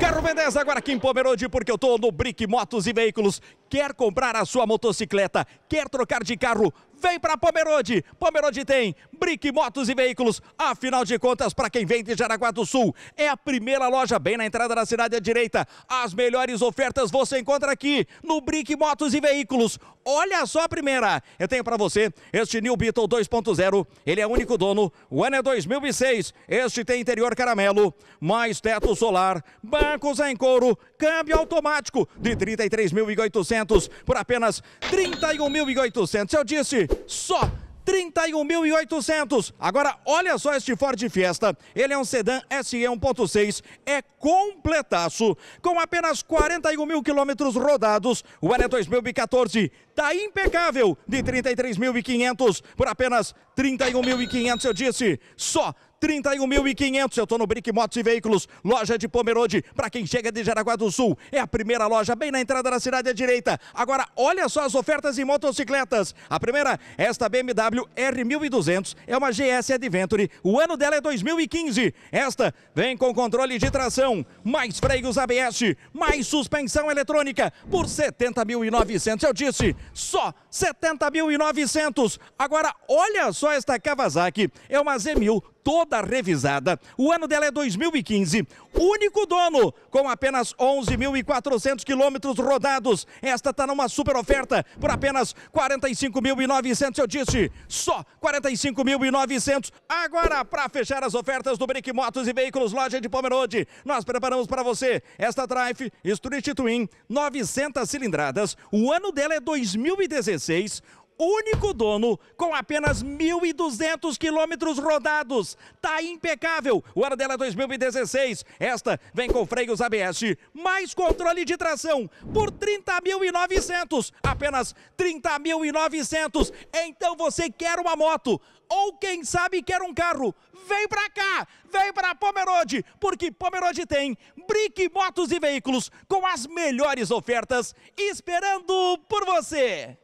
Carro Mendes agora aqui em Pomerode, porque eu tô no Brick Motos e Veículos. Quer comprar a sua motocicleta? Quer trocar de carro? Vem para Pomerode. Pomerode tem Brick Motos e Veículos. Afinal de contas, para quem vem de Jaraguá do Sul, é a primeira loja bem na entrada da cidade à direita. As melhores ofertas você encontra aqui no Brick Motos e Veículos. Olha só a primeira. Eu tenho para você este New Beetle 2.0. Ele é único dono. O ano é 2006. Este tem interior caramelo, mais teto solar, bancos em couro, câmbio automático de 33.800 9.800 por apenas 31.800. Eu disse, só 31.800. Agora, olha só este Ford Fiesta. Ele é um sedã SE 1.6, é completaço, com apenas 41 mil quilômetros rodados. O ano é 2014, tá impecável, de 33.500 por apenas 31.500, eu disse, só 31.500. Eu tô no Brick Motos e Veículos, loja de Pomerode. Para quem chega de Jaraguá do Sul, é a primeira loja bem na entrada da cidade à direita. Agora, olha só as ofertas em motocicletas. A primeira, esta BMW R1200, é uma GS Adventure. O ano dela é 2015. Esta vem com controle de tração, mais freios ABS, mais suspensão eletrônica por 70.900. Eu disse, só 70.900. Agora, olha só esta Kawasaki. É uma Z1000 toda revisada. O ano dela é 2015. Único dono, com apenas 11.400 quilômetros rodados. Esta está numa super oferta por apenas 45.900, eu disse. Só 45.900. Agora, para fechar as ofertas do Brick Motos e Veículos Loja de Pomerode, nós preparamos para você esta Triumph Street Twin, 900 cilindradas. O ano dela é 2016 único dono, com apenas 1.200 quilômetros rodados. Tá impecável. O é 2016. Esta vem com freios ABS, mais controle de tração por 30.900. Apenas 30.900. Então você quer uma moto ou quem sabe quer um carro, vem pra cá, vem pra Pomerode, porque Pomerode tem Brick Motos e Veículos com as melhores ofertas esperando por você.